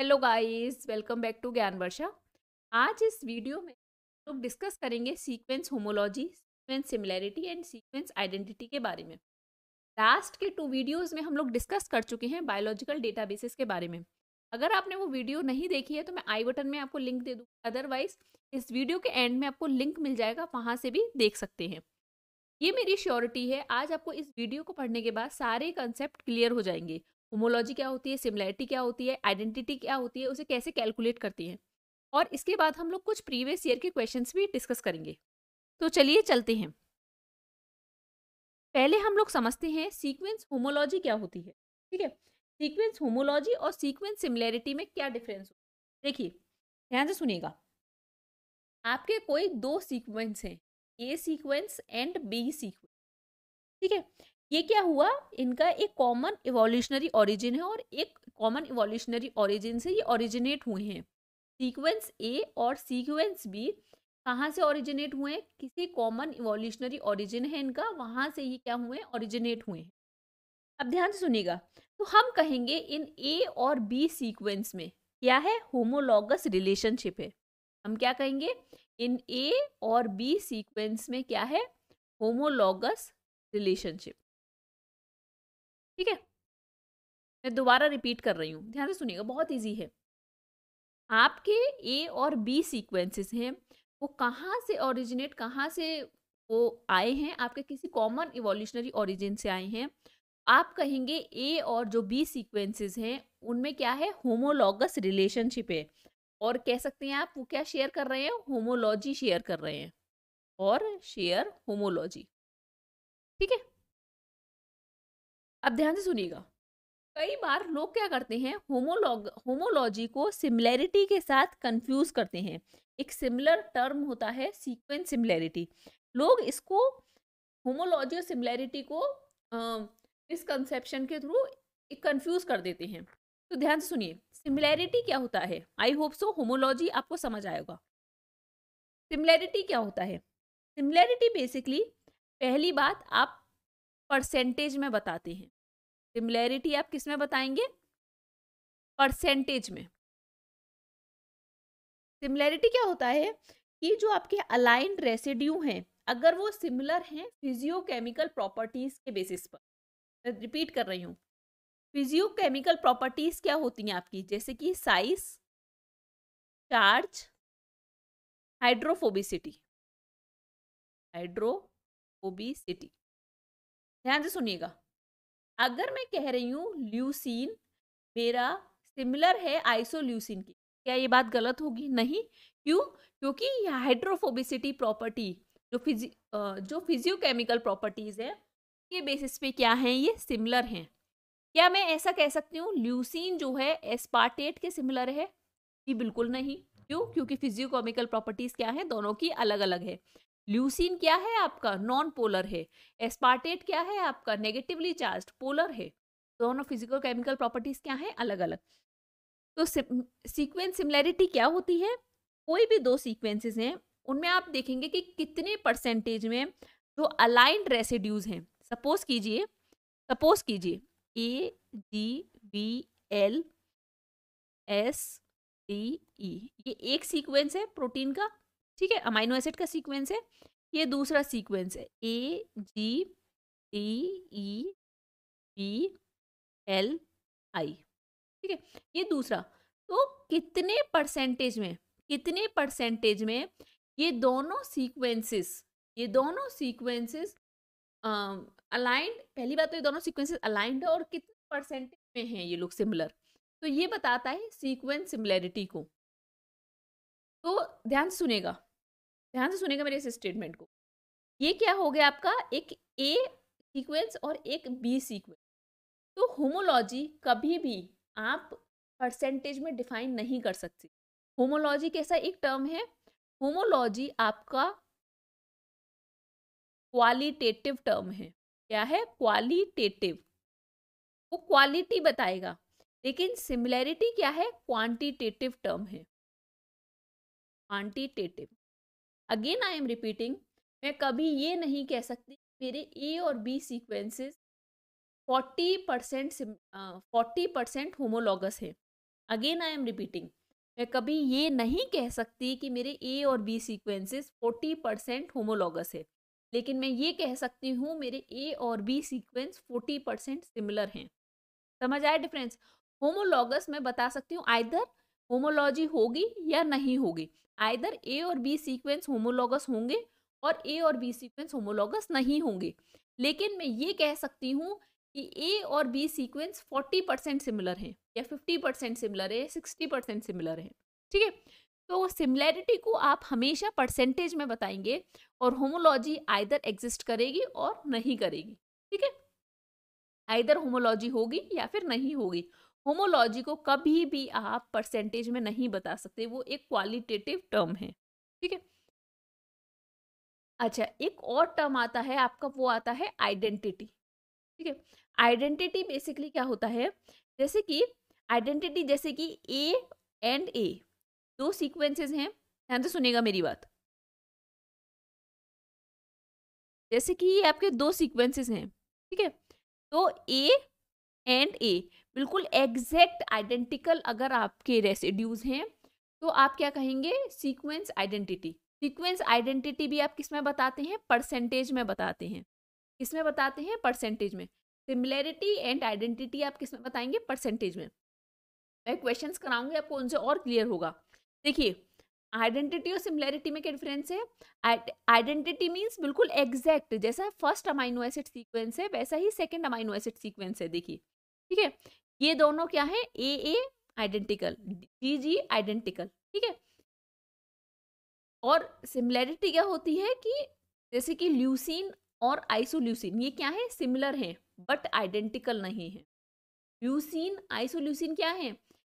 Hello guys welcome back to Gyan Varsha आज इस video में लोग डिस्कस करेंगे sequence homology sequence similarity and sequence identity के बारे में लास्ट के टू वीडियोस में हम लोग डिस्कस कर चुके हैं बायोलॉजिकल डेटाबेसेस के बारे में अगर आपने वो वीडियो नहीं देखी है तो मैं आई बटन में आपको लिंक दे दूँ अदरवाइज इस वीडियो के एंड में आपको लिंक मिल जाएगा वहाँ से भी देख सकते हैं ये मेरी श्योरिटी है आज आपको इस वीडियो को पढ़ने के बाद सारे कंसेप्ट क्लियर हो जाएंगे होमोलॉजी क्या होती है सिमिलैरिटी क्या होती है आइडेंटिटी क्या होती है उसे कैसे कैलकुलेट करती है और इसके बाद हम लोग कुछ प्रीवियस ईयर के क्वेश्चन भी डिस्कस करेंगे तो चलिए चलते हैं पहले हम लोग समझते हैं सीक्वेंस होमोलॉजी क्या होती है ठीक है सीक्वेंस होमोलॉजी और सीक्वेंस सिमिलैरिटी में क्या डिफरेंस देखिए ध्यान से सुनिएगा आपके कोई दो सीक्वेंस हैं A sequence and B sequence ठीक है ये क्या हुआ इनका एक कॉमन इवोल्यूशनरी ऑरिजिन है और एक कॉमन इवोल्यूशनरी ऑरिजिन से ये ऑरिजिनेट हुए हैं सीक्वेंस ए और सीक्वेंस बी कहाँ से ऑरिजिनेट हुए हैं किसी कॉमन इवोल्यूशनरी ऑरिजिन है इनका वहाँ से ये क्या हुए ऑरिजिनेट हुए हैं अब ध्यान से सुनिएगा तो हम कहेंगे इन ए और बी सीक्वेंस में क्या है होमोलॉगस रिलेशनशिप है हम क्या कहेंगे इन ए और बी सीक्वेंस में क्या है होमोलॉगस रिलेशनशिप ठीक है मैं दोबारा रिपीट कर रही हूँ ध्यान से सुनिएगा बहुत ईजी है आपके ए और बी सीक्वेंसेस हैं वो कहाँ से ओरिजिनेट कहाँ से वो आए हैं आपके किसी कॉमन इवोल्यूशनरी ओरिजिन से आए हैं आप कहेंगे ए और जो बी सीक्वेंसेस हैं उनमें क्या है होमोलॉगस रिलेशनशिप है और कह सकते हैं आप वो क्या शेयर कर रहे हैं होमोलॉजी शेयर कर रहे हैं और शेयर होमोलॉजी ठीक है अब ध्यान से सुनिएगा कई बार लोग क्या करते हैं होमोलॉग होमोलॉजी को सिमिलैरिटी के साथ कंफ्यूज करते हैं एक सिमिलर टर्म होता है सीक्वेंस सिमिलैरिटी लोग इसको होमोलॉजी और सिमिलैरिटी को इस कंसेप्शन के थ्रू कंफ्यूज कर देते हैं तो ध्यान से सुनिए सिमिलैरिटी क्या होता है आई होप सो होमोलॉजी आपको समझ आएगा सिमिलैरिटी क्या होता है सिमिलैरिटी बेसिकली पहली बात आप परसेंटेज में बताते हैं सिमिलैरिटी आप किस में बताएंगे परसेंटेज में सिमिलैरिटी क्या होता है कि जो आपके अलाइन रेसिड्यू हैं अगर वो सिमिलर हैं फिजियोकेमिकल प्रॉपर्टीज के बेसिस पर रिपीट कर रही हूँ फिजियोकेमिकल प्रॉपर्टीज क्या होती हैं आपकी जैसे कि साइज चार्ज हाइड्रोफोबिसिटी हाइड्रोफोबिसिटी ध्यान से सुनिएगा अगर मैं कह रही हूँ ल्यूसिन मेरा सिमिलर है आइसोल्यूसिन की क्या ये बात गलत होगी नहीं क्यों क्योंकि हाइड्रोफोबिसिटी प्रॉपर्टी जो फिजी जो फिजियोकेमिकल प्रॉपर्टीज़ है के बेसिस पे क्या हैं ये सिमिलर हैं क्या मैं ऐसा कह सकती हूँ ल्यूसिन जो है एस्पार्टेट के सिमिलर है ये बिल्कुल नहीं क्यों क्योंकि फिजियोकेमिकल प्रॉपर्टीज़ क्या हैं दोनों की अलग अलग है ल्यूसिन क्या है आपका नॉन पोलर है एस्पार्टेट क्या है आपका नेगेटिवली चार्ज पोलर है दोनों फिजिकल केमिकल प्रॉपर्टीज क्या है अलग अलग तो सीक्वेंस सिमिलैरिटी क्या होती है कोई भी दो सीक्वेंसेस हैं उनमें आप देखेंगे कि कितने परसेंटेज में जो अलाइंड रेसिड्यूज हैं सपोज कीजिए सपोज कीजिए A G B L S D E ये एक सीक्वेंस है प्रोटीन का ठीक है अमाइनो एसिड का सीक्वेंस है ये दूसरा सीक्वेंस है A G D E B L I ठीक है ये दूसरा तो कितने परसेंटेज में कितने परसेंटेज में ये दोनों सीक्वेंसेस ये दोनों सीक्वेंसेस अलाइंड पहली बात तो ये दोनों सीक्वेंसेस अलाइंड है और कितने परसेंटेज में हैं ये लोग सिमिलर तो ये बताता है सीक्वेंस सिमिलैरिटी को तो ध्यान सुनेगा ध्यान से सुनेगा मेरे इस स्टेटमेंट को ये क्या हो गया आपका एक ए सीक्वेंस और एक बी सीक्वेंस तो होमोलॉजी कभी भी आप परसेंटेज में डिफाइन नहीं कर सकती होमोलॉजी कैसा एक टर्म है होमोलॉजी आपका क्वालिटेटिव टर्म है क्या है क्वालिटेटिव वो क्वालिटी बताएगा लेकिन सिमिलैरिटी क्या है क्वांटिटेटिव टर्म है quantitative again I am repeating मैं कभी ये नहीं कह सकती मेरे ए और B sequences forty percent forty percent homologous हैं अगेन आई एम रिपीटिंग मैं कभी ये नहीं कह सकती कि मेरे ए और B sequences forty percent homologous है लेकिन मैं ये कह सकती हूँ मेरे ए और B sequence forty percent similar हैं समझ आया डिफरेंस होमोलॉगस मैं बता सकती हूँ आइधर होमोलॉजी होगी या नहीं होगी आइदर ए और बी सीक्वेंस होमोलॉगस होंगे और ए और बी सीक्वेंस होमोलॉगस नहीं होंगे लेकिन मैं ये कह सकती हूँ कि ए और बी सीक्वेंस 40 परसेंट सिमिलर हैं या 50 परसेंट सिमिलर है 60 परसेंट सिमिलर है ठीक है तो सिमिलैरिटी को आप हमेशा परसेंटेज में बताएंगे और होमोलॉजी आइदर एग्जिस्ट करेगी और नहीं करेगी ठीक है आइदर होमोलॉजी होगी या फिर नहीं होगी होमोलॉजी को कभी भी आप परसेंटेज में नहीं बता सकते वो एक क्वालिटेटिव टर्म है ठीक है अच्छा एक और टर्म आता है आपका वो आता है आइडेंटिटी ठीक है आइडेंटिटी बेसिकली क्या होता है जैसे कि आइडेंटिटी जैसे कि ए एंड ए दो सीक्वेंसेस हैं ध्यान से सुनेगा मेरी बात जैसे कि ये आपके दो सीक्वेंसेस हैं ठीक है तो ए एंड ए बिल्कुल एग्जैक्ट आइडेंटिकल अगर आपके रेसिड्यूज हैं तो आप क्या कहेंगे सीक्वेंस आइडेंटिटी सीक्वेंस आइडेंटिटी भी आप किस में बताते हैं परसेंटेज में बताते हैं किस में बताते हैं परसेंटेज में सिमिलैरिटी एंड आइडेंटिटी आप किस में बताएंगे परसेंटेज में मैं क्वेश्चन कराऊंगी आपको उनसे और क्लियर होगा देखिए आइडेंटिटी और सिमिलैरिटी में क्या डिफरेंस है आइडेंटिटी मीन्स बिल्कुल एग्जैक्ट जैसा फर्स्ट अमाइनो एसिड सीक्वेंस है वैसा ही सेकेंड अमाइनो एसिड सीक्वेंस है देखिए ठीक है ये दोनों क्या है ए ए आइडेंटिकल जी जी आइडेंटिकल ठीक है और सिमिलैरिटी क्या होती है कि जैसे कि ल्यूसिन और आइसोल्यूसिन ये क्या है सिमिलर है बट आइडेंटिकल नहीं है ल्यूसिन आइसोल्यूसिन क्या है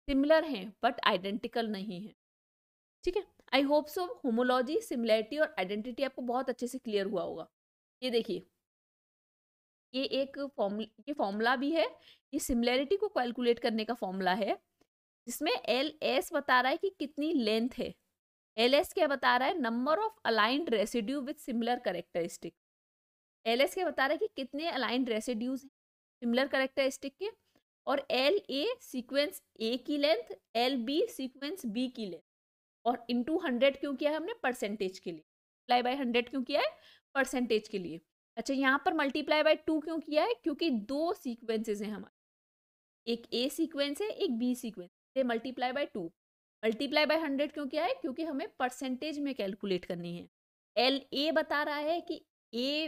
सिमिलर है बट आइडेंटिकल नहीं है ठीक है I hope so homology similarity और आइडेंटिटी आपको बहुत अच्छे से क्लियर हुआ होगा ये देखिए ये एक फॉर्म ये फॉर्मूला भी है ये सिमिलैरिटी को कैलकुलेट करने का फॉर्मूला है जिसमें एल एस बता रहा है कि कितनी लेंथ है एल एस क्या बता रहा है number of aligned residue with similar characteristic L S क्या बता रहा है कि कितने अलाइंड रेसिड्यूज हैं सिमिलर करेक्टरिस्टिक के और एल ए सीक्वेंस ए की length L B sequence B की लेंथ और इंटू हंड्रेड क्यों किया है हमने परसेंटेज के लिए मल्टीप्लाई बाई हंड्रेड क्यों किया है परसेंटेज के लिए अच्छा यहाँ पर मल्टीप्लाई बाय टू क्यों किया है क्योंकि दो सीक्वेंसेस हैं हमारे एक ए सीक्वेंस है एक बी सीक्वेंस से multiply by two multiply by hundred क्यों किया है क्योंकि हमें परसेंटेज में कैलकुलेट करनी है एल ए बता रहा है कि ए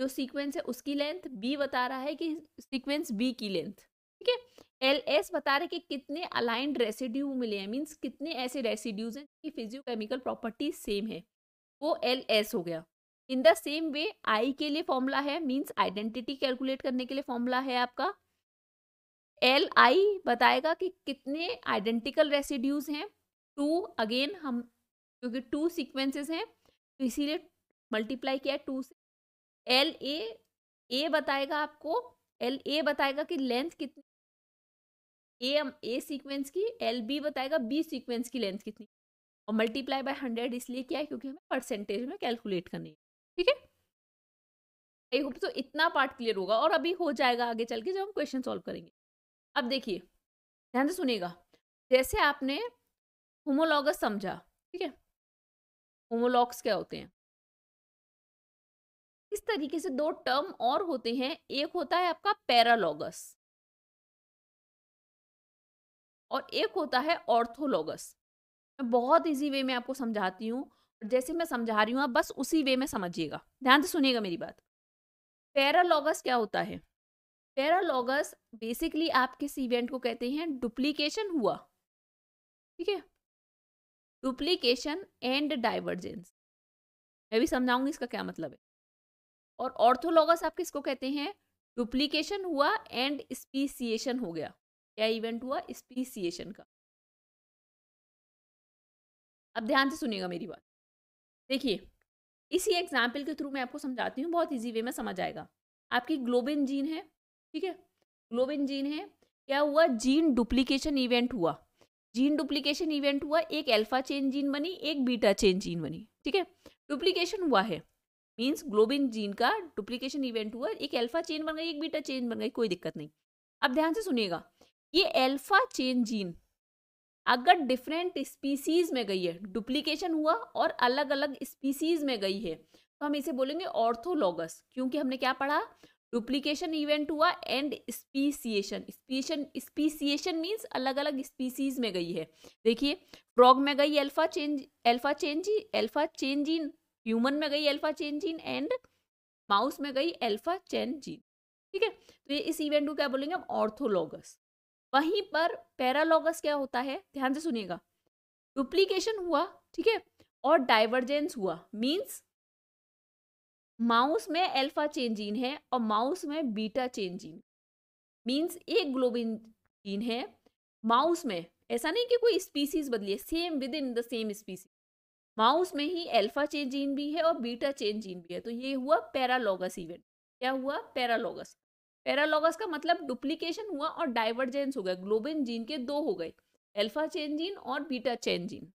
जो सीक्वेंस है उसकी लेंथ बी बता रहा है कि सीक्वेंस बी की लेंथ ठीक है एल एस बता रहे कि कितने अलाइंड रेसिड्यू मिले हैं मीन्स कितने ऐसे रेसिड्यूज हैं जिनकी फिजियोकेमिकल प्रॉपर्टी सेम है वो एल एस हो गया इन द सेम वे आई के लिए फॉर्मूला है मीन्स आइडेंटिटी कैलकुलेट करने के लिए फॉर्मूला है आपका एल आई बताएगा कि कितने आइडेंटिकल रेसिड्यूज हैं टू अगेन हम क्योंकि टू सीक्वेंसेस हैं तो इसीलिए मल्टीप्लाई किया टू से एल ए ए बताएगा आपको एल ए बताएगा कि लेंथ कितनी ए ए सीक्वेंस की एल बी बताएगा बी सीक्वेंस की लेंथ कितनी और मल्टीप्लाई बाय हंड्रेड इसलिए किया है क्योंकि हमें परसेंटेज में कैलकुलेट करनी है ठीक है आई होप तो इतना पार्ट क्लियर होगा और अभी हो जाएगा आगे चल के जब हम क्वेश्चन सॉल्व करेंगे अब देखिए ध्यान से सुनिएगा जैसे आपने होमोलॉगस समझा ठीक है होमोलॉग्स क्या होते हैं इस तरीके से दो टर्म और होते हैं एक होता है आपका पैरालॉगस और एक होता है ऑर्थोलॉगस मैं बहुत इजी वे में आपको समझाती हूँ जैसे मैं समझा रही हूँ आप बस उसी वे में समझिएगा ध्यान से सुनिएगा मेरी बात पैरालॉगस क्या होता है पैरालॉगस बेसिकली आप किस इवेंट को कहते हैं डुप्लीकेशन हुआ ठीक है डुप्लीकेशन एंड डाइवर्जेंस मैं भी समझाऊंगी इसका क्या मतलब है और ऑर्थोलॉगस आप किसको कहते हैं डुप्लीकेशन हुआ एंड स्पीसिएशन हो गया क्या इवेंट हुआ स्पीसिएशन का अब ध्यान से सुनिएगा मेरी बात देखिए इसी एग्जाम्पल के थ्रू मैं आपको समझाती हूँ बहुत ईजी वे में समझ आएगा आपकी ग्लोबिन जीन है ठीक है ग्लोबिन जीन है क्या हुआ जीन डुप्लीकेशन इवेंट हुआ जीन डुप्लीकेशन इवेंट हुआ एक अल्फा चेन जीन बनी एक बीटा चेन जीन बनी ठीक है डुप्लीकेशन हुआ है मीन्स ग्लोबिन जीन का डुप्लीकेशन इवेंट हुआ एक अल्फा चेन बन गई एक बीटा चेन बन गई कोई दिक्कत नहीं अब ध्यान से सुनिएगा ये अल्फा चेन जीन अगर डिफरेंट स्पीसीज में गई है डुप्लीकेशन हुआ और अलग अलग स्पीसीज में गई है तो हम इसे बोलेंगे ऑर्थोलॉगस क्योंकि हमने क्या पढ़ा डुप्लीकेशन इवेंट हुआ and speciation speciation speciation means अलग अलग स्पीसीज में गई है देखिए फ्रॉग में गई alpha chain alpha chain gene alpha chain gene human में गई अल्फा चेंजिन एंड माउस में गई अल्फा चेंज इन ठीक है तो ये इस इवेंट को क्या बोलेंगे हम ऑर्थोलॉगस वहीं पर पैरालॉगस क्या होता है ध्यान से सुनिएगा डुप्लीकेशन हुआ ठीक है और डाइवर्जेंस हुआ मीन्स माउस में अल्फा चेन जीन है और माउस में बीटा चेन जीन मीन्स एक ग्लोबिन जीन है माउस में ऐसा नहीं कि कोई स्पीसीज बदली है same within the same species mouse में ही अल्फा चेन जीन भी है और बीटा चेन जीन भी है तो ये हुआ पैरालॉगस इवेंट क्या हुआ पैरालॉगस पैरालॉगस का मतलब डुप्लीकेशन हुआ और डाइवर्जेंस हो गया ग्लोबिन जीन के दो हो गए अल्फा चेन जीन और बीटा चेन जीन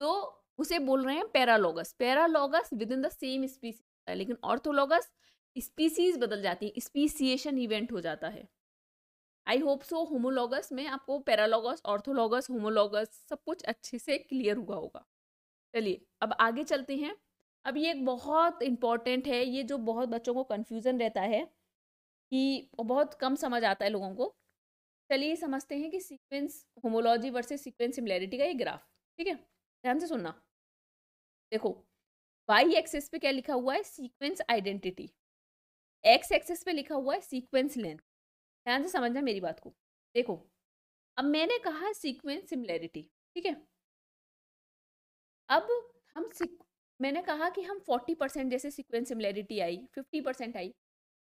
तो उसे बोल रहे हैं paralogous paralogous within the same species लेकिन ऑर्थोलोगस स्पीसीज बदल जाती है स्पीसीएशन इवेंट हो जाता है आई होप सो होमोलोगस में आपको पैरालॉगस ऑर्थोलोगस होमोलोगस सब कुछ अच्छे से क्लियर हुआ होगा चलिए अब आगे चलते हैं अब ये एक बहुत इम्पॉर्टेंट है ये जो बहुत बच्चों को कन्फ्यूज़न रहता है कि बहुत कम समझ आता है लोगों को चलिए समझते हैं कि sequence homology versus sequence similarity का ये ग्राफ ठीक है ध्यान से सुनना देखो वाई एक्सेस पे क्या लिखा हुआ है सीक्वेंस आइडेंटिटी एक्स एक्सेस पे लिखा हुआ है सीक्वेंस लेंथ ध्यान से समझना मेरी बात को देखो अब मैंने कहा सीक्वेंस सिमिलैरिटी ठीक है अब हम मैंने कहा कि हम फोर्टी परसेंट जैसे सीक्वेंस सिमिलैरिटी आई फिफ्टी परसेंट आई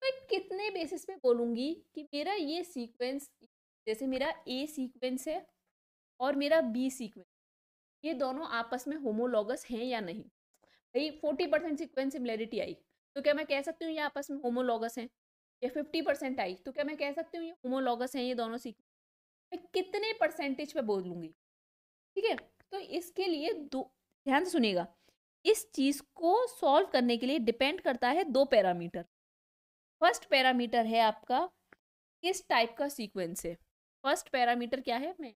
मैं कितने बेसिस पे बोलूँगी कि मेरा ये सीक्वेंस जैसे मेरा ए सीक्वेंस है और मेरा बी सीक्वेंस ये दोनों आपस में होमोलॉगस हैं या नहीं भाई फोर्टी परसेंट सिक्वेंस सिमिलैरिटी आई तो क्या मैं कह सकती हूँ ये आपस में होमोलॉगस हैं या फिफ्टी परसेंट आई तो क्या मैं कह सकती हूँ ये होमोलॉगस हैं ये दोनों सीक्वेंस मैं कितने परसेंटेज पर बोलूँगी ठीक है तो इसके लिए दो ध्यान सुनेगा इस चीज़ को सॉल्व करने के लिए डिपेंड करता है दो पैरामीटर फर्स्ट पैरामीटर है आपका किस टाइप का सीक्वेंस है फर्स्ट पैरामीटर क्या है मैं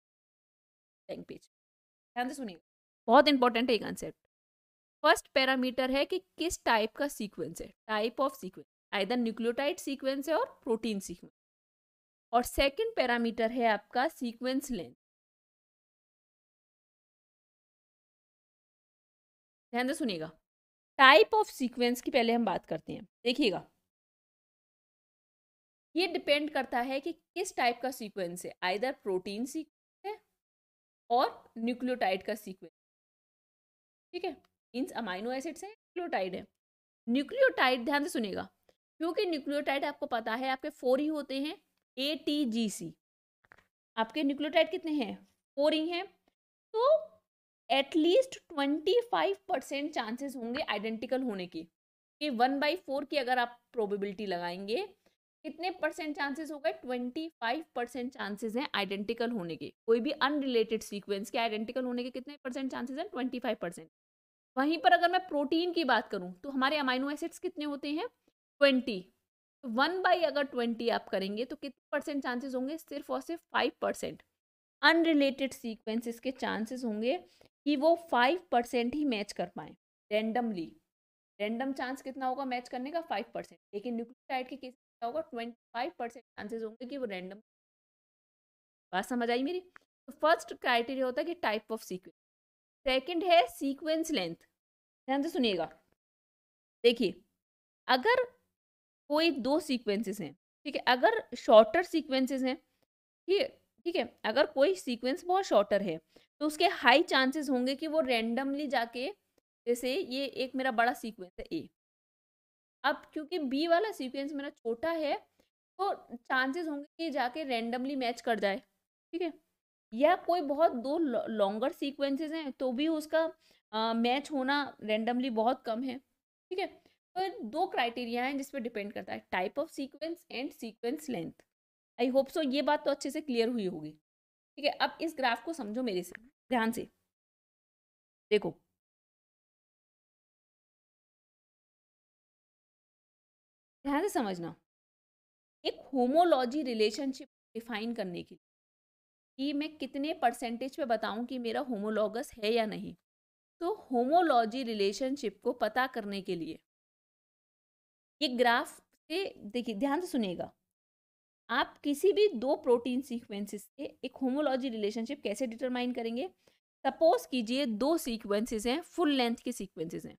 बैंक पेज ध्यान से सुनिए बहुत इंपॉर्टेंट है ये कॉन्सेप्ट फर्स्ट पैरामीटर है कि किस टाइप का सीक्वेंस है type of sequence either nucleotide sequence है और प्रोटीन सीक्वेंस और सेकंड पैरामीटर है आपका सीक्वेंस लेंथ ध्यान से सुनिएगा टाइप ऑफ सीक्वेंस की पहले हम बात करते हैं देखिएगा ये डिपेंड करता है कि किस टाइप का सीक्वेंस है आइदर प्रोटीन सीक्वेंस है और न्यूक्लियोटाइड का सीक्वेंस ठीक है इन अमाइनो एसिड्स हैं न्यूक्लियोटाइड है न्यूक्लियोटाइड ध्यान से सुनिएगा क्योंकि न्यूक्लियोटाइड आपको पता है आपके फोर ही होते हैं ए टी जी सी आपके न्यूक्लियोटाइड कितने हैं फोर ही हैं तो at least twenty five percent chances होंगे आइडेंटिकल होने की कि वन बाई फोर की अगर आप प्रोबेबिलिटी लगाएंगे कितने परसेंट चांसेस हो गए ट्वेंटी फाइव परसेंट चांसेज हैं आइडेंटिकल होने के कोई भी अनरिलेटेड सीक्वेंस के आइडेंटिकल होने के कितने परसेंट चांसेज हैं ट्वेंटी फाइव परसेंट वहीं पर अगर मैं प्रोटीन की बात करूं तो हमारे अमाइनो एसिड्स कितने होते हैं ट्वेंटी वन बाई अगर ट्वेंटी आप करेंगे तो कितने परसेंट चांसेस होंगे सिर्फ और सिर्फ फाइव परसेंट अनरिलेटेड सीक्वेंसेस के चांसेस होंगे कि वो फाइव परसेंट ही मैच कर पाए रेंडमली रेंडम चांस कितना होगा मैच करने का फाइव परसेंट लेकिन न्यूक्लियोटाइड के केस क्या होगा ट्वेंटी फाइव परसेंट चांसेज होंगे कि वो रेंडम बात समझ आई मेरी तो फर्स्ट क्राइटेरिया होता है कि टाइप ऑफ सीक्वेंस सेकंड है सीक्वेंस लेंथ ध्यान से सुनिएगा देखिए अगर कोई दो सीक्वेंसेस हैं ठीक है अगर शॉर्टर सीक्वेंसेस हैं ठीक है ठीक है अगर कोई सीक्वेंस बहुत शॉर्टर है तो उसके हाई चांसेस होंगे कि वो रेंडमली जाके जैसे ये एक मेरा बड़ा सीक्वेंस है ए अब क्योंकि बी वाला सीक्वेंस मेरा छोटा है तो चांसेस होंगे कि जाके रेंडमली मैच कर जाए ठीक है या कोई बहुत दो लॉन्गर सीक्वेंसेस हैं तो भी उसका मैच होना रेंडमली बहुत कम है ठीक है तो दो क्राइटेरिया हैं जिस पर डिपेंड करता है type of sequence and sequence length I hope so ये बात तो अच्छे से क्लियर हुई होगी ठीक है अब इस ग्राफ को समझो मेरे से ध्यान से देखो ध्यान से समझना एक होमोलॉजी रिलेशनशिप डिफाइन करने के लिए कि मैं कितने परसेंटेज पे बताऊं कि मेरा होमोलॉगस है या नहीं तो होमोलॉजी रिलेशनशिप को पता करने के लिए ये ग्राफ से देखिए ध्यान से सुनिएगा आप किसी भी दो प्रोटीन सीक्वेंसेस के एक होमोलॉजी रिलेशनशिप कैसे डिटरमाइन करेंगे सपोज कीजिए दो सीक्वेंसेस हैं फुल लेंथ के सीक्वेंसेस हैं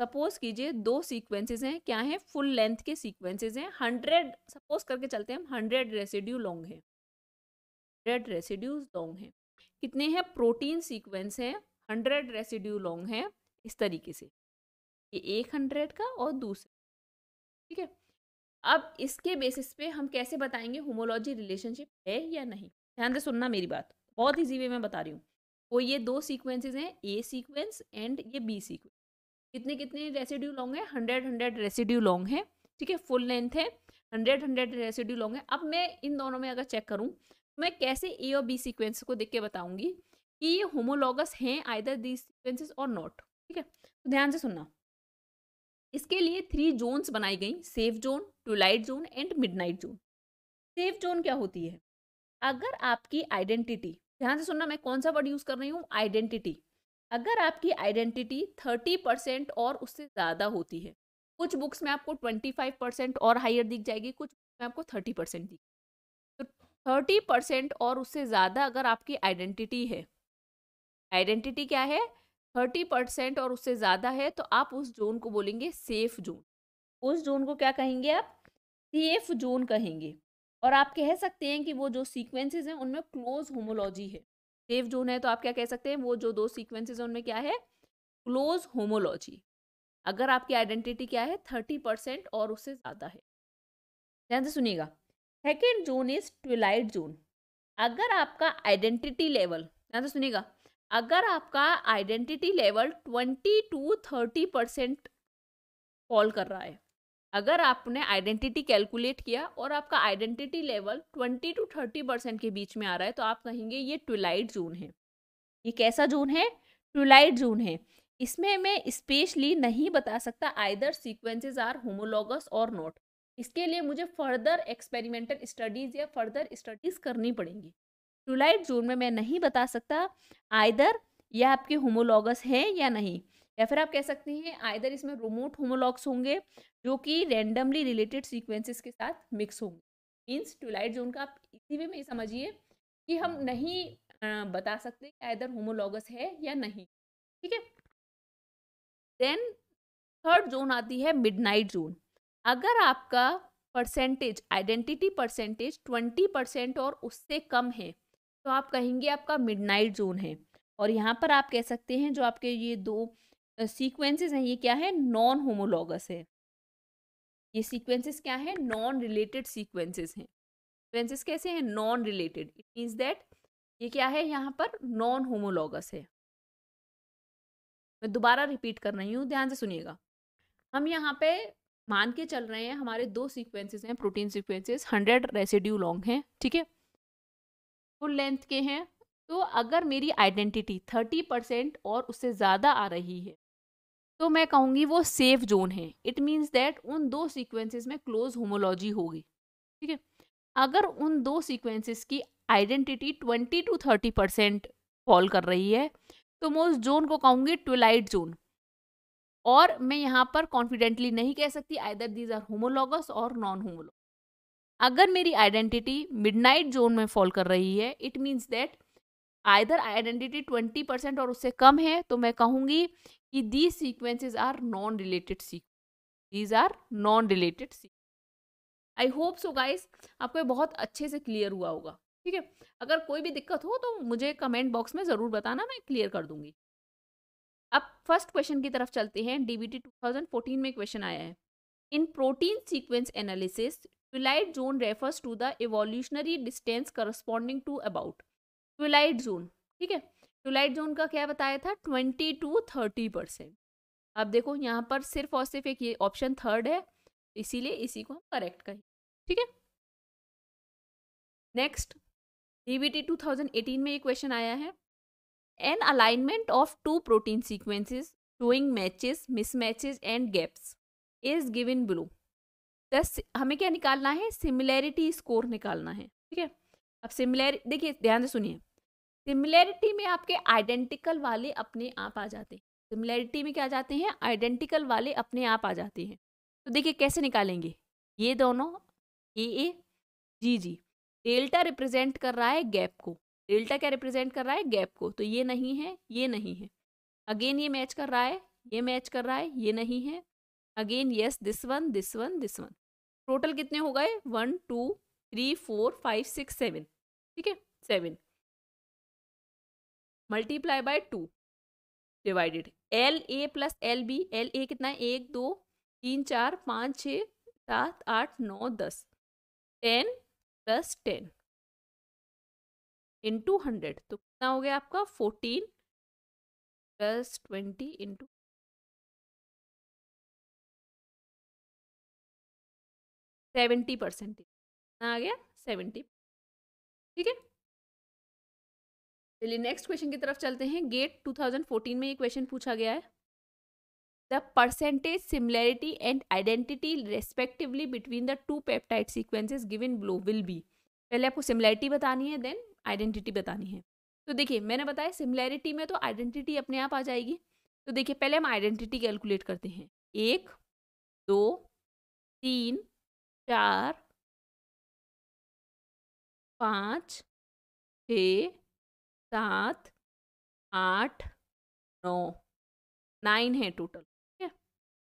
सपोज कीजिए दो सीक्वेंसेस हैं क्या हैं फुल लेंथ के सीक्वेंसेस हैं हंड्रेड सपोज करके चलते हैं हम हंड्रेड रेसिड्यू लॉन्ग हैं हंड्रेड रेसिड्यूज लॉन्ग हैं कितने हैं प्रोटीन सीक्वेंस हैं हंड्रेड रेसिड्यू लॉन्ग हैं इस तरीके से ये एक हंड्रेड का और दूसरा ठीक है अब इसके बेसिस पे हम कैसे बताएंगे होमोलॉजी रिलेशनशिप है या नहीं ध्यान से सुनना मेरी बात बहुत ईजी वे मैं बता रही हूँ वो तो ये दो सीक्वेंसेज हैं ए सीक्वेंस एंड ये बी सीक्वेंस कितने कितने रेसिड्यू लॉन्ग है हंड्रेड हंड्रेड रेसिड्यू लॉन्ग है ठीक है फुल लेंथ है हंड्रेड हंड्रेड रेसिड्यू लॉन्ग है अब मैं इन दोनों में अगर चेक करूँ तो मैं कैसे ए और बी सीक्वेंस को देख के बताऊँगी कि ये होमोलॉगस हैं आइदर दी सीक्वेंसेस और नॉट ठीक है तो ध्यान से सुनना इसके लिए थ्री जोन्स बनाई गई safe zone twilight zone and midnight zone safe zone क्या होती है अगर आपकी आइडेंटिटी ध्यान से सुनना मैं कौन सा वर्ड यूज़ कर रही हूँ आइडेंटिटी अगर आपकी आइडेंटिटी थर्टी परसेंट और उससे ज़्यादा होती है कुछ बुक्स में आपको ट्वेंटी फाइव परसेंट और हायर दिख जाएगी कुछ बुक्स में आपको थर्टी परसेंट दिख तो थर्टी परसेंट और उससे ज़्यादा अगर आपकी आइडेंटिटी है आइडेंटिटी क्या है थर्टी परसेंट और उससे ज़्यादा है तो आप उस जोन को बोलेंगे सेफ जोन उस जोन को क्या कहेंगे आप सेफ जोन कहेंगे और आप कह सकते हैं कि वो जो सीक्वेंसेज हैं उनमें क्लोज होमोलॉजी है सेफ जोन है तो आप क्या कह सकते हैं वो जो दो सीक्वेंसेज हैं उनमें क्या है क्लोज होमोलॉजी अगर आपकी आइडेंटिटी क्या है थर्टी परसेंट और उससे ज़्यादा है ध्यान से सुनिएगा second zone is twilight zone अगर आपका आइडेंटिटी लेवल ध्यान से सुनिएगा अगर आपका identity level twenty to thirty percent fall कर रहा है अगर आपने आइडेंटिटी कैलकुलेट किया और आपका identity level twenty to thirty percent के बीच में आ रहा है तो आप कहेंगे ये ट्विलाइट जोन है ये कैसा जोन है ट्विलाइट जोन है इसमें मैं स्पेशली नहीं बता सकता आइदर सीक्वेंसेज आर होमोलॉगस और नॉट इसके लिए मुझे फर्दर एक्सपेरिमेंटल स्टडीज़ या फर्दर स्टडीज़ करनी पड़ेंगी ट्रूलाइट जोन में मैं नहीं बता सकता आइदर यह आपके होमोलॉगस हैं या नहीं या फिर आप कह सकते हैं आइदर इसमें रोमोट होमोलॉग्स होंगे जो कि रैंडमली रिलेटेड सीक्वेंसेस के साथ मिक्स होंगे मीन्स ट्यूलाइट जोन का आप इसी वे में समझिए कि हम नहीं बता सकते कि आइदर होमोलॉगस है या नहीं ठीक है देन थर्ड जोन आती है मिडनाइट जोन अगर आपका percentage identity percentage twenty percent और उससे कम है तो आप कहेंगे आपका मिडनाइट जोन है और यहाँ पर आप कह सकते हैं जो आपके ये दो सीक्वेंसेस हैं ये क्या है नॉन होमोलॉगस है ये सीक्वेंसेस क्या है नॉन रिलेटेड सीक्वेंसेस हैं सीक्वेंसेस कैसे हैं non related it means that ये क्या है यहाँ पर नॉन होमोलॉगस है मैं दोबारा रिपीट कर रही हूँ ध्यान से सुनिएगा हम यहाँ पे मान के चल रहे हैं हमारे दो सीक्वेंसेस हैं protein sequences hundred residue long हैं ठीक है फुल लेंथ के हैं तो अगर मेरी आइडेंटिटी थर्टी परसेंट और उससे ज़्यादा आ रही है तो मैं कहूँगी वो सेफ जोन है इट मीन्स दैट उन दो सीक्वेंसेस में क्लोज होमोलॉजी होगी ठीक है अगर उन दो सीक्वेंसेस की identity twenty to thirty percent fall कर रही है तो मैं उस जोन को कहूँगी ट्विलाइट जोन और मैं यहाँ पर कॉन्फिडेंटली नहीं कह सकती आइदर दीज आर होमोलॉगस और नॉन होमोलॉग अगर मेरी आइडेंटिटी मिडनाइट जोन में फॉल कर रही है it means that either identity twenty percent और उससे कम है तो मैं कहूँगी कि the sequences are non related sequence these are non related sequence I hope so guys आपको बहुत अच्छे से क्लियर हुआ होगा ठीक है अगर कोई भी दिक्कत हो तो मुझे कमेंट बॉक्स में ज़रूर बताना मैं क्लियर कर दूंगी अब फर्स्ट क्वेश्चन की तरफ चलते हैं थाउजेंड 2014 में क्वेश्चन आया है in protein sequence analysis twilight zone refers to the evolutionary distance corresponding to about twilight zone ठीक है ट्विलाइट जोन का क्या बताया था ट्वेंटी टू थर्टी परसेंट अब देखो यहाँ पर सिर्फ और सिर्फ एक ये ऑप्शन थर्ड है इसीलिए इसी को हम करेक्ट कहें ठीक है नेक्स्ट टू थाउजेंड एटीन में एक क्वेश्चन आया है an alignment of two protein sequences showing matches mismatches and gaps is given below दस हमें क्या निकालना है सिमिलैरिटी स्कोर निकालना है ठीक है अब सिमिलैर देखिए ध्यान से सुनिए सिमिलैरिटी में आपके आइडेंटिकल वाले अपने आप आ जाते हैं सिमिलैरिटी में क्या आ जाते हैं आइडेंटिकल वाले अपने आप आ जाते हैं तो देखिए कैसे निकालेंगे ये दोनों ए ए जी जी डेल्टा रिप्रेजेंट कर रहा है गैप को डेल्टा क्या रिप्रेजेंट कर रहा है गैप को तो ये नहीं है ये नहीं है अगेन ये मैच कर रहा है ये मैच कर रहा है ये नहीं है again yes this one this one this one total कितने हो गए one two three four five six seven ठीक है seven multiply by two divided L A plus L B L A कितना है एक दो तीन चार पाँच छ सात आठ नौ दस ten plus ten into hundred तो कितना हो गया आपका fourteen plus twenty into seventy percent कितना आ गया सेवेंटी ठीक है चलिए नेक्स्ट क्वेश्चन की तरफ चलते हैं गेट 2014 में ये क्वेश्चन पूछा गया है the percentage similarity and identity respectively between the two peptide sequences given below will be पहले आपको सिमिलैरिटी बतानी है देन आइडेंटिटी बतानी है तो देखिए मैंने बताया सिमिलैरिटी में तो आइडेंटिटी अपने आप आ जाएगी तो देखिए पहले हम आइडेंटिटी कैलकुलेट करते हैं एक दो तीन चार पाँच छ सात आठ नौ नाइन है टोटल ठीक है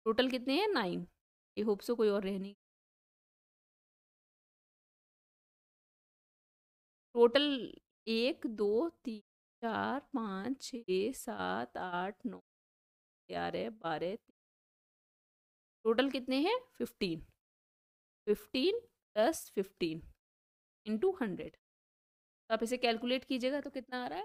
टोटल कितने हैं नाइन ये होप सो कोई और रह नहीं टोटल एक दो तीन चार पाँच छ सात आठ नौ ग्यारह बारह टोटल कितने हैं fifteen fifteen plus fifteen into hundred तो आप इसे कैलकुलेट कीजिएगा तो कितना आ रहा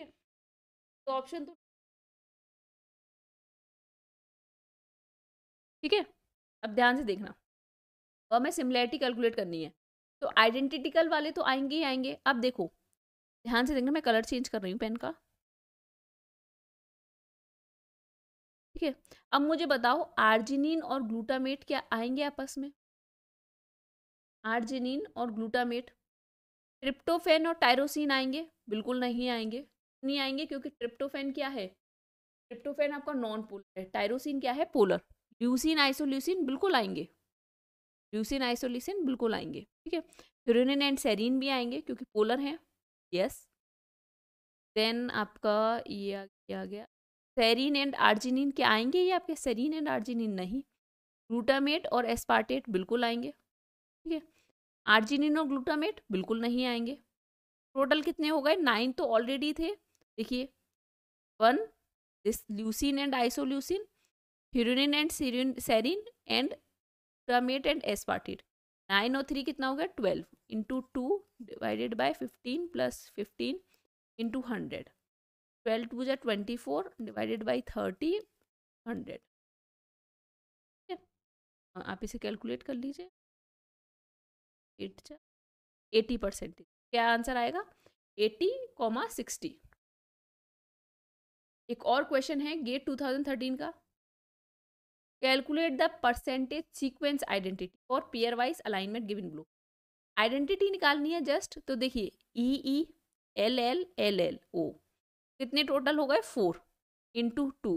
है तो ऑप्शन तो ठीक है अब ध्यान से देखना और हमें सिमिलैरिटी कैलकुलेट करनी है तो आइडेंटिटिकल वाले तो आएंगे ही आएंगे अब देखो ध्यान से देखना मैं कलर चेंज कर रही हूँ पेन का ठीक है अब मुझे बताओ आर्जिनिन और ग्लूटामेट क्या आएंगे आपस में आर्जिनिन और ग्लूटामेट ट्रिप्टोफेन और टायरोसिन आएंगे बिल्कुल नहीं आएंगे नहीं आएंगे क्योंकि ट्रिप्टोफेन क्या है ट्रिप्टोफेन आपका नॉन पोलर है टायरोसिन क्या है पोलर ल्यूसिन आइसोल्यूसिन बिल्कुल आएंगे ल्यूसिन आइसोल्यूसिन बिल्कुल आएंगे ठीक है यूरिनिन एंड सेरीन भी आएंगे क्योंकि पोलर हैं यस देन आपका ये आ गया, गया। सेरीन एंड आर्जिनिन के आएंगे ये आपके सेरीन एंड आर्जिनिन नहीं ग्लूटामेट और एस्पार्टेट बिल्कुल आएंगे ठीक है आर्जिनिन और ग्लूटामेट बिल्कुल नहीं आएंगे टोटल कितने हो गए नाइन तो ऑलरेडी थे देखिए one this leucine and isoleucine furin and serine serine and glutamate and aspartate nine और थ्री कितना हो गया twelve into two divided by fifteen plus fifteen into hundred twelve two जै twenty four divided by thirty hundred आप इसे calculate कर लीजिए eighty percent क्या आंसर आएगा एटी कॉमा सिक्सटी एक और क्वेश्चन है गेट टू थाउजेंड थर्टीन का calculate the percentage sequence identity और pair pairwise alignment given below identity निकालनी है जस्ट तो देखिए E E L L L L O कितने टोटल हो गए four into two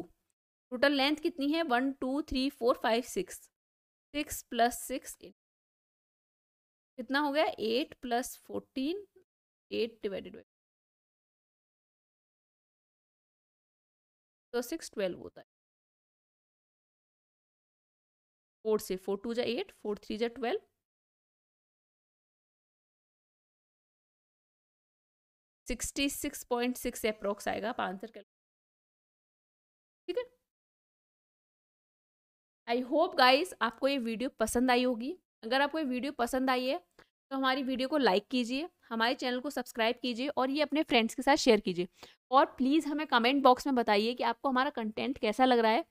total length कितनी है one two three four five six six plus six कितना हो गया eight plus fourteen eight divided by तो सिक्स ट्वेल्व होता है फोर से फोर टू जा एट फोर थ्री जा twelve sixty six point six approx आएगा आप आंसर कर ठीक है आई होप गाइज आपको ये वीडियो पसंद आई होगी अगर आपको ये वीडियो पसंद आई है तो हमारी वीडियो को लाइक कीजिए हमारे चैनल को सब्सक्राइब कीजिए और ये अपने फ्रेंड्स के साथ शेयर कीजिए और प्लीज़ हमें कमेंट बॉक्स में बताइए कि आपको हमारा कंटेंट कैसा लग रहा है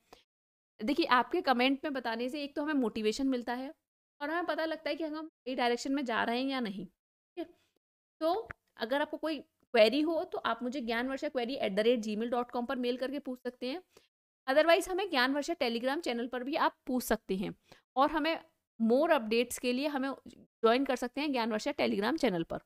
देखिए आपके कमेंट में बताने से एक तो हमें मोटिवेशन मिलता है और हमें पता लगता है कि हम ये डायरेक्शन में जा रहे हैं या नहीं ठीक है तो अगर आपको कोई क्वेरी हो तो आप मुझे Gyan Varsha query at the rate Gmail dot com पर मेल करके पूछ सकते हैं अदरवाइज हमें ज्ञान वर्षा टेलीग्राम चैनल पर भी आप पूछ सकते हैं और हमें मोर अपडेट्स के लिए हमें ज्वाइन कर सकते हैं ज्ञान वर्षा टेलीग्राम चैनल पर